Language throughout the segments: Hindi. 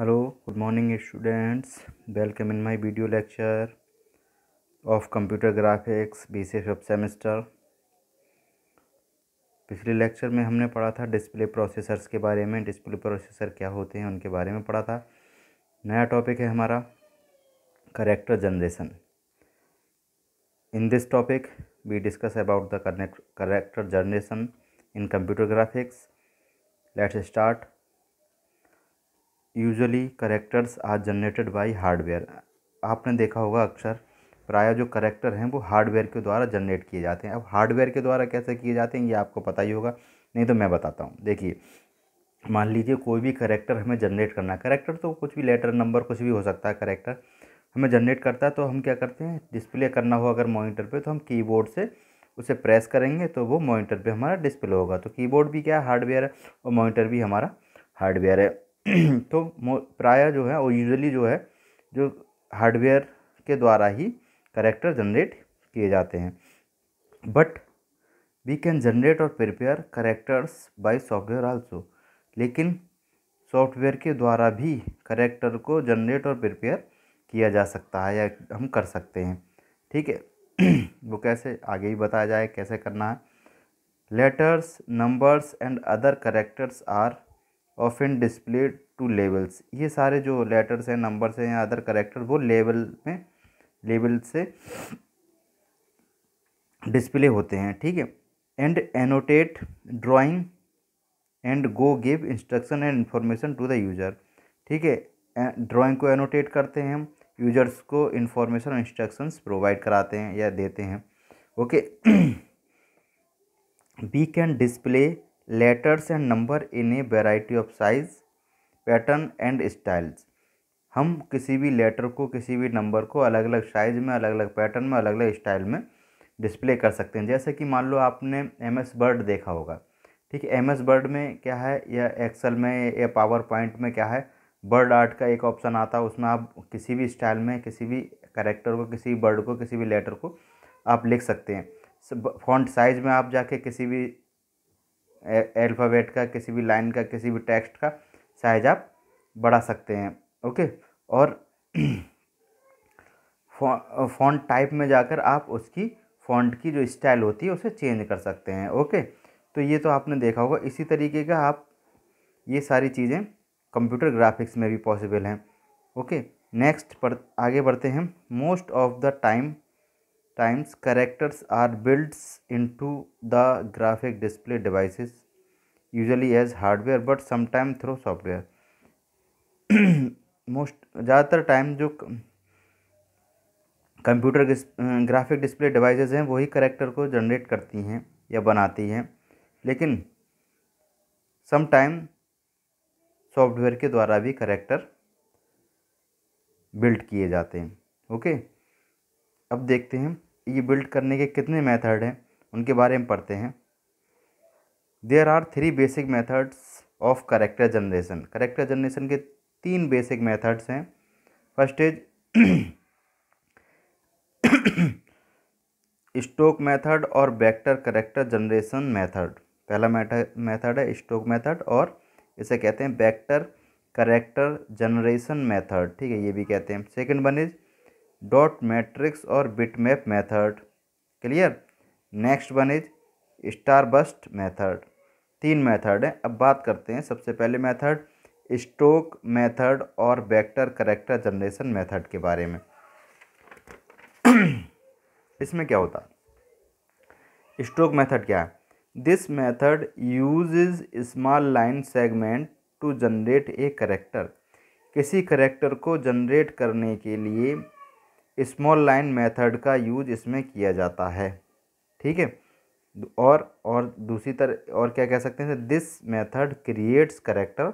good morning students welcome in in video lecture of computer graphics B BCA fifth semester पिछले लेक्चर में हमने पढ़ा था डिस्प्ले प्रोसेसर्स के बारे में डिस्प्ले प्रोसेसर क्या होते हैं उनके बारे में पढ़ा था नया टॉपिक है हमारा character generation in this topic we discuss about the character generation in computer graphics let's start usually characters are generated by hardware आपने देखा होगा अक्सर प्रायः जो करेक्टर हैं वो हार्डवेयर के द्वारा जनरेट किए जाते हैं अब हार्डवेयर के द्वारा कैसे किए जाते हैं ये आपको पता ही होगा नहीं तो मैं बताता हूँ देखिए मान लीजिए कोई भी करेक्टर हमें जनरेट करना है करेक्टर तो कुछ भी लेटर नंबर कुछ भी हो सकता है करेक्टर हमें जनरेट करता है तो हम क्या करते हैं डिस्प्ले करना हो अगर मॉनिटर पे तो हम कीबोर्ड से उसे प्रेस करेंगे तो वो मॉनिटर पे हमारा डिस्प्ले होगा तो कीबोर्ड भी क्या हार्डवेयर है और मॉनिटर भी हमारा हार्डवेयर है तो प्राय जो है वो यूजली जो है जो हार्डवेयर के द्वारा ही करेक्टर जनरेट किए जाते हैं बट वी कैन जनरेट और prepare characters by software also लेकिन सॉफ्टवेयर के द्वारा भी करेक्टर को जनरेट और प्रिपेयर किया जा सकता है या हम कर सकते हैं ठीक है वो कैसे आगे ही बताया जाए कैसे करना है letters numbers and other characters are often display to levels ये सारे जो लेटर्स हैं नंबर्स हैं या अदर करेक्टर वो लेवल में लेवल से डिस्प्ले होते हैं ठीक है and annotate drawing and go give instruction and information to the user ठीक है ड्राइंग को एनोटेट करते हैं हम यूजर्स को इन्फॉर्मेशन और इंस्ट्रक्शंस प्रोवाइड कराते हैं या देते हैं okay we can display letters and number in a variety of size pattern and styles हम किसी भी लेटर को किसी भी नंबर को अलग अलग साइज में अलग अलग पैटर्न में अलग अलग स्टाइल में डिस्प्ले कर सकते हैं जैसे कि मान लो आपने एम एस वर्ड देखा होगा ठीक है एम एस वर्ड में क्या है या एक्सल में या पावर पॉइंट में क्या है बर्ड आर्ट का एक ऑप्शन आता है उसमें आप किसी भी स्टाइल में किसी भी करेक्टर को किसी भी बर्ड को किसी भी लेटर को आप लिख सकते हैं फॉन्ट साइज़ में आप जाके किसी भी एल्फ़ाबेट का किसी भी लाइन का किसी भी टेक्स्ट का साइज आप बढ़ा सकते हैं ओके और फॉन्ट टाइप में जाकर आप उसकी फॉन्ट की जो स्टाइल होती है उसे चेंज कर सकते हैं ओके तो ये तो आपने देखा होगा इसी तरीके का आप ये सारी चीज़ें कंप्यूटर ग्राफिक्स में भी पॉसिबल हैं ओके नेक्स्ट पर आगे बढ़ते हैं most of the time times characters are built into the graphic display devices usually as hardware but sometimes through software most ज़्यादातर टाइम जो कंप्यूटर ग्राफिक डिस्प्ले डिवाइसेस हैं वही करेक्टर को जनरेट करती हैं या बनाती हैं लेकिन सम टाइम सॉफ्टवेयर के द्वारा भी करेक्टर बिल्ड किए जाते हैं ओके अब देखते हैं ये बिल्ड करने के कितने मेथड हैं उनके बारे में पढ़ते हैं there are three basic methods of character generation character generation के तीन बेसिक मेथड्स हैं फर्स्ट इज स्टोक मेथड और वेक्टर करेक्टर जनरेशन मेथड पहला मेथड है स्टोक मेथड और इसे कहते हैं वेक्टर करेक्टर जनरेशन मेथड ठीक है ये भी कहते हैं second one is dot matrix और bitmap method clear next one is starburst method तीन मेथड है अब बात करते हैं सबसे पहले मेथड स्टोक मेथड और वेक्टर करेक्टर जनरेशन मेथड के बारे में इसमें क्या होता स्टोक मेथड क्या है this method uses small line segment to generate a character किसी करेक्टर को जनरेट करने के लिए स्मॉल लाइन मेथड का यूज इसमें किया जाता है ठीक है और और दूसरी तरह और क्या कह सकते हैं this method creates character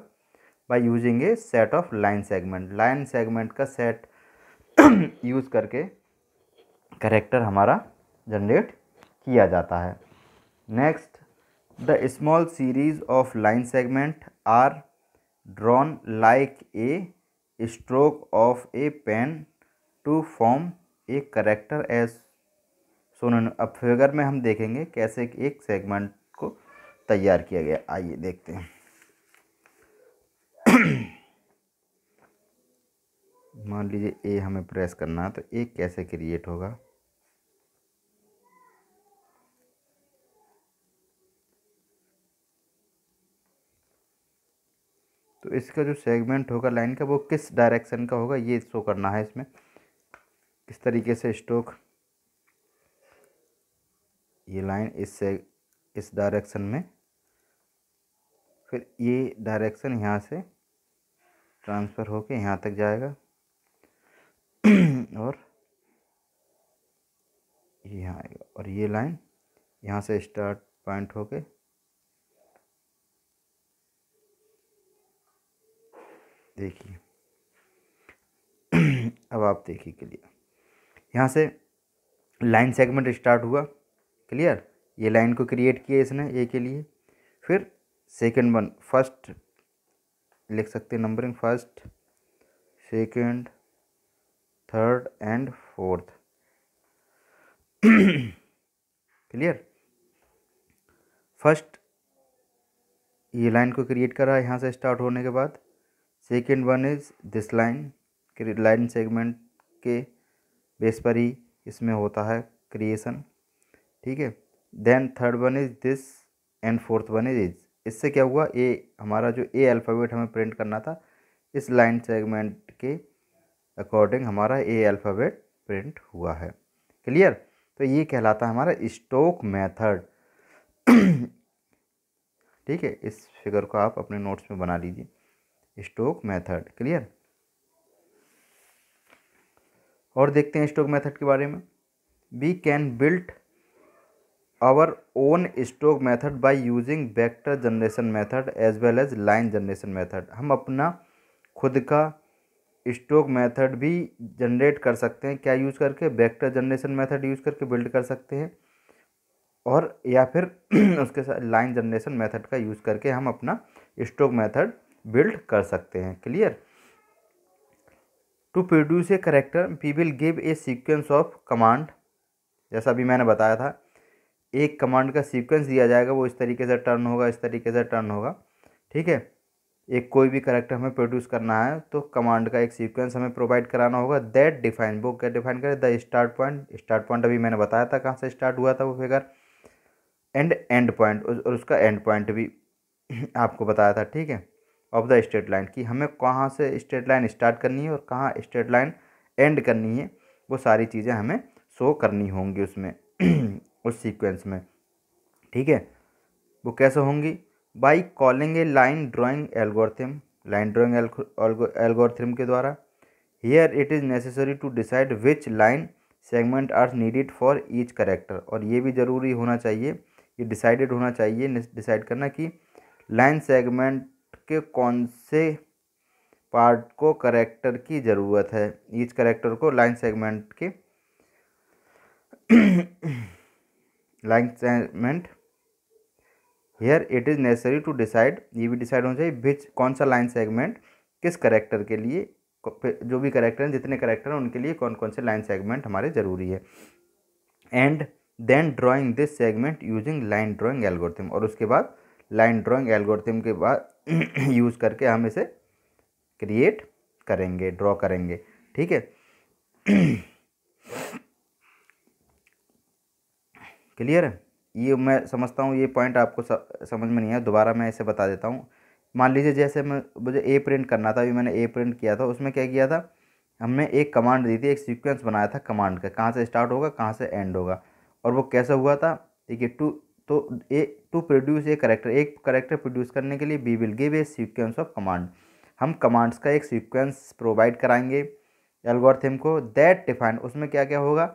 by using a set of line segment line segment का सेट यूज़ करके करेक्टर हमारा जनरेट किया जाता है next the small series of line segment are drawn like a stroke of a pen to form a character as shown अब फिगर में हम देखेंगे कैसे एक सेगमेंट को तैयार किया गया आइए देखते हैं मान लीजिए ए हमें प्रेस करना है तो ए कैसे क्रिएट होगा तो इसका जो सेगमेंट होगा लाइन का वो किस डायरेक्शन का होगा ये शो करना है इसमें किस तरीके से स्ट्रोक ये लाइन इससे इस डायरेक्शन में फिर ये डायरेक्शन यहाँ से ट्रांसफ़र होके यहाँ तक जाएगा और यहाँ आएगा और ये लाइन यहाँ से स्टार्ट पॉइंट होके देखिए अब आप देखिए क्लियर यहाँ से लाइन सेगमेंट स्टार्ट हुआ क्लियर ये लाइन को क्रिएट किया इसने ए के लिए फिर सेकेंड वन फर्स्ट लिख सकते हैं numbering first second third and fourth clear first ये लाइन को क्रिएट करा यहाँ से स्टार्ट होने के बाद second one is this line line segment के बेस पर ही इसमें होता है क्रिएशन ठीक है then third one is this and fourth one is is इससे क्या हुआ ए हमारा जो ए अल्फ़ाबेट हमें प्रिंट करना था इस लाइन सेगमेंट के अकॉर्डिंग हमारा ए अल्फ़ाबेट प्रिंट हुआ है क्लियर तो ये कहलाता है हमारा स्टोक मेथड ठीक है इस फिगर को आप अपने नोट्स में बना लीजिए स्टोक मेथड क्लियर और देखते हैं स्टोक मेथड के बारे में we can built our own stroke method by using vector generation method as well as line generation method हम अपना खुद का स्टोक मेथड भी जनरेट कर सकते हैं क्या यूज़ करके वेक्टर जनरेशन मेथड यूज़ करके बिल्ड कर सकते हैं और या फिर उसके साथ लाइन जनरेशन मेथड का यूज़ करके हम अपना स्टोक मेथड बिल्ड कर सकते हैं clear to produce a character we will give a sequence of command जैसा अभी मैंने बताया था एक कमांड का सीक्वेंस दिया जाएगा वो इस तरीके से टर्न होगा इस तरीके से टर्न होगा ठीक है एक कोई भी करेक्टर हमें प्रोड्यूस करना है तो कमांड का एक सीक्वेंस हमें प्रोवाइड कराना होगा दैट डिफाइन वो क्या डिफाइन करे the start point start point अभी मैंने बताया था कहाँ से स्टार्ट हुआ था वो फिगर एंड एंड पॉइंट और उसका एंड पॉइंट भी आपको बताया था ठीक है ऑफ द स्ट्रेट लाइन कि हमें कहाँ से स्ट्रेट लाइन स्टार्ट करनी है और कहाँ स्ट्रेट लाइन एंड करनी है वो सारी चीज़ें हमें शो करनी होंगी उसमें उस सीक्वेंस में ठीक है वो कैसे होंगी by calling a line drawing algorithm line drawing algorithm के द्वारा here it is necessary to decide which line segment are needed for each character और ये भी ज़रूरी होना चाहिए ये डिसाइडेड होना चाहिए डिसाइड करना कि लाइन सेगमेंट के कौन से पार्ट को करेक्टर की ज़रूरत है ईच करेक्टर को लाइन सेगमेंट के line segment here it is necessary to decide ये भी डिसाइड होना चाहिए बिच कौन सा लाइन सेगमेंट किस करेक्टर के लिए जो भी करेक्टर हैं जितने करेक्टर हैं उनके लिए कौन कौन से लाइन सेगमेंट हमारे ज़रूरी है and then drawing this segment using line drawing algorithm और उसके बाद लाइन ड्राइंग एल्गोरिथम के बाद यूज़ करके हम इसे क्रिएट करेंगे ड्रॉ करेंगे ठीक है क्लियर है ये मैं समझता हूँ ये पॉइंट आपको समझ में नहीं है दोबारा मैं इसे बता देता हूँ मान लीजिए जैसे मैं मुझे ए प्रिंट करना था अभी मैंने ए प्रिंट किया था उसमें क्या किया था हमने एक कमांड दी थी एक सीक्वेंस बनाया था कमांड का कहाँ से स्टार्ट होगा कहाँ से एंड होगा और वो कैसा हुआ था देखिए टू तो a to produce a character एक करेक्टर प्रोड्यूस करने के लिए we will give a sequence of command हम कमांड्स का एक सीक्वेंस प्रोवाइड कराएंगे एल्गोरिथम को दैट डिफाइंड उसमें क्या क्या होगा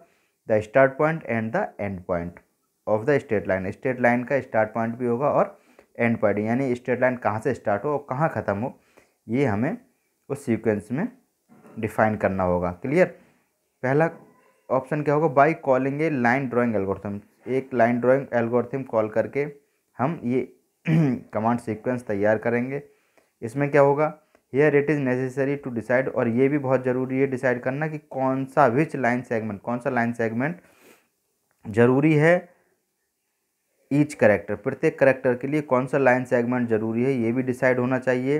the start point and the end point of the straight line straight line का स्टार्ट पॉइंट भी होगा और एंड पॉइंट यानी स्टेट लाइन कहाँ से स्टार्ट हो और कहाँ ख़त्म हो ये हमें उस सीक्वेंस में डिफाइन करना होगा क्लियर पहला ऑप्शन क्या होगा by calling a line drawing algorithm एक लाइन ड्राइंग एल्गोरिथम कॉल करके हम ये कमांड सीक्वेंस तैयार करेंगे इसमें क्या होगा here it is necessary to decide और ये भी बहुत ज़रूरी है डिसाइड करना कि कौन सा विच लाइन सेगमेंट कौन सा लाइन सेगमेंट ज़रूरी है ईच करेक्टर प्रत्येक करेक्टर के लिए कौन सा लाइन सेगमेंट ज़रूरी है ये भी डिसाइड होना चाहिए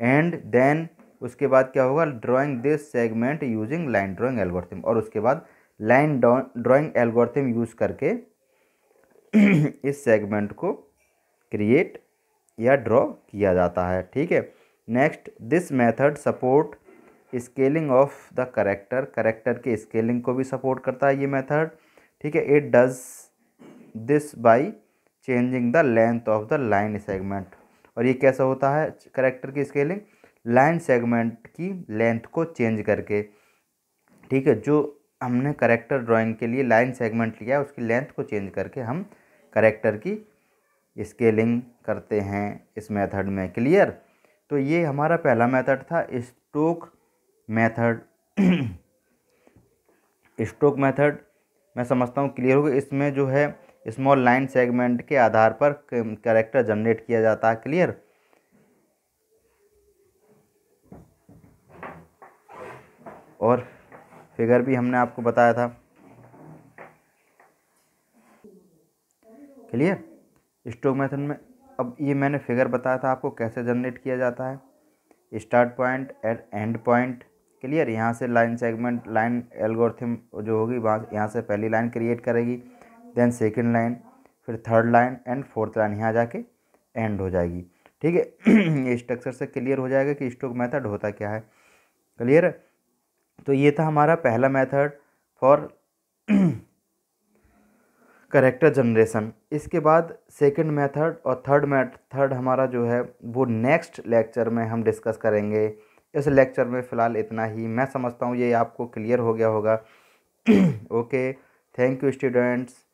एंड देन उसके बाद क्या होगा drawing this segment using line drawing algorithm और उसके बाद लाइन ड्राइंग एल्गोरिथम यूज़ करके इस सेगमेंट को क्रिएट या ड्रॉ किया जाता है ठीक है next this method support scaling of the character character के स्केलिंग को भी सपोर्ट करता है ये मेथड ठीक है it does this by changing the length of the line segment और ये कैसा होता है करेक्टर की स्केलिंग लाइन सेगमेंट की लेंथ को चेंज करके ठीक है जो हमने करेक्टर ड्राइंग के लिए लाइन सेगमेंट लिया है उसकी लेंथ को चेंज करके हम करेक्टर की स्केलिंग करते हैं इस मेथड में क्लियर तो ये हमारा पहला मेथड था स्टोक मेथड स्टोक मेथड मैं समझता हूँ क्लियर होगा इसमें जो है स्मॉल लाइन सेगमेंट के आधार पर करेक्टर जनरेट किया जाता है क्लियर और फिगर भी हमने आपको बताया था क्लियर स्टोक मेथड में अब ये मैंने फिगर बताया था आपको कैसे जनरेट किया जाता है start point at end point clear यहाँ से लाइन सेगमेंट लाइन एल्गोरिथम जो होगी वहाँ यहाँ से पहली लाइन क्रिएट करेगी देन सेकेंड लाइन फिर third line and fourth line यहाँ जाके एंड हो जाएगी ठीक है ये स्ट्रक्चर से क्लियर हो जाएगा कि स्टोक मेथड होता क्या है क्लियर तो ये था हमारा पहला मेथड फॉर करेक्टर जनरेशन इसके बाद सेकंड मेथड और थर्ड मैथ थर्ड हमारा जो है वो नेक्स्ट लेक्चर में हम डिस्कस करेंगे इस लेक्चर में फ़िलहाल इतना ही मैं समझता हूँ ये आपको क्लियर हो गया होगा ओके थैंक यू स्टूडेंट्स